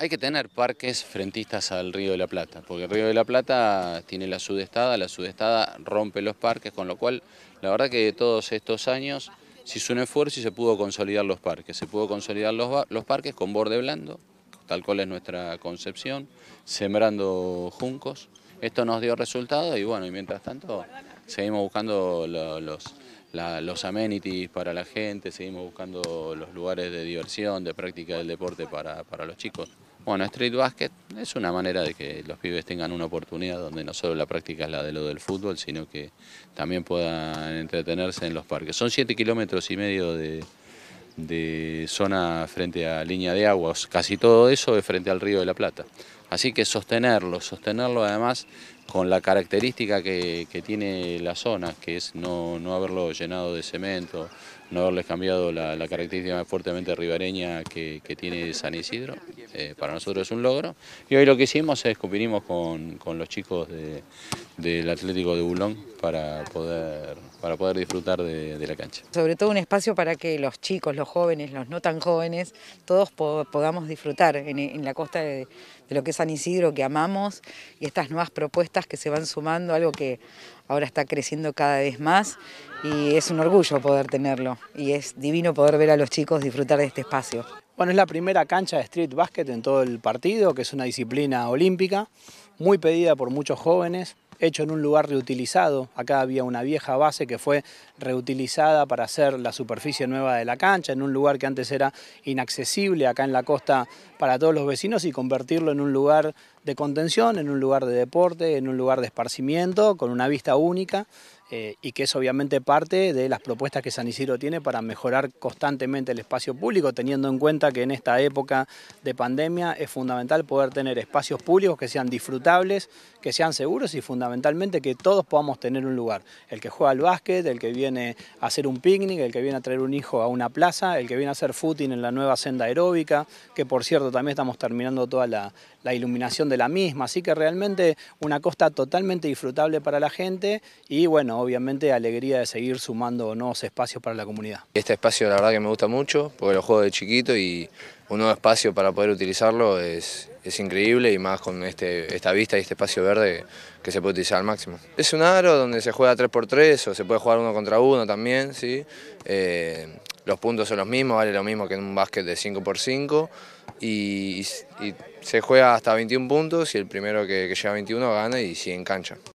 Hay que tener parques frentistas al Río de la Plata, porque el Río de la Plata tiene la sudestada, la sudestada rompe los parques, con lo cual la verdad que todos estos años se hizo un esfuerzo y se pudo consolidar los parques. Se pudo consolidar los, parques con borde blando, tal cual es nuestra concepción, sembrando juncos. Esto nos dio resultado y bueno, y mientras tanto seguimos buscando los, amenities para la gente, seguimos buscando los lugares de diversión, de práctica del deporte para los chicos. Bueno, street basket es una manera de que los pibes tengan una oportunidad donde no solo la práctica es la de lo del fútbol, sino que también puedan entretenerse en los parques. Son 7 kilómetros y medio de, de zona frente a línea de aguas, casi todo eso es frente al río de la Plata. Así que sostenerlo, sostenerlo además con la característica que, tiene la zona, que es no, haberlo llenado de cemento, no haberles cambiado la, característica fuertemente ribereña que, tiene San Isidro, eh, para nosotros es un logro. Y hoy lo que hicimos es que vinimos con, los chicos del Atlético de Bulón para poder, para poder disfrutar de, la cancha. Sobre todo un espacio para que los chicos, los jóvenes, los no tan jóvenes, todos podamos disfrutar en, la costa de, de lo que es San Isidro que amamos y estas nuevas propuestas que se van sumando, algo que ahora está creciendo cada vez más y es un orgullo poder tenerlo y es divino poder ver a los chicos disfrutar de este espacio. Bueno, es la primera cancha de street basket en todo el partido, que es una disciplina olímpica, muy pedida por muchos jóvenes, hecho en un lugar reutilizado. Acá había una vieja base que fue reutilizada para hacer la superficie nueva de la cancha, en un lugar que antes era inaccesible acá en la costa para todos los vecinos y convertirlo en un lugar de contención, en un lugar de deporte, en un lugar de esparcimiento, con una vista única. Eh, y que es obviamente parte de las propuestas que San Isidro tiene para mejorar constantemente el espacio público, teniendo en cuenta que en esta época de pandemia es fundamental poder tener espacios públicos que sean disfrutables, que sean seguros y fundamentalmente que todos podamos tener un lugar. El que juega al básquet, el que viene a hacer un picnic, el que viene a traer un hijo a una plaza, el que viene a hacer footing en la nueva senda aeróbica, que por cierto también estamos terminando toda la iluminación de la misma, así que realmente una costa totalmente disfrutable para la gente y bueno, obviamente alegría de seguir sumando nuevos espacios para la comunidad. Este espacio la verdad que me gusta mucho, porque lo juego de chiquito y un nuevo espacio para poder utilizarlo es, increíble y más con este, esta vista y este espacio verde que se puede utilizar al máximo. Es un aro donde se juega 3x3 o se puede jugar uno contra uno también, ¿sí? Eh, los puntos son los mismos, vale lo mismo que en un básquet de 5x5 y, se juega hasta 21 puntos y el primero que, que llega a 21 gana y sigue en cancha.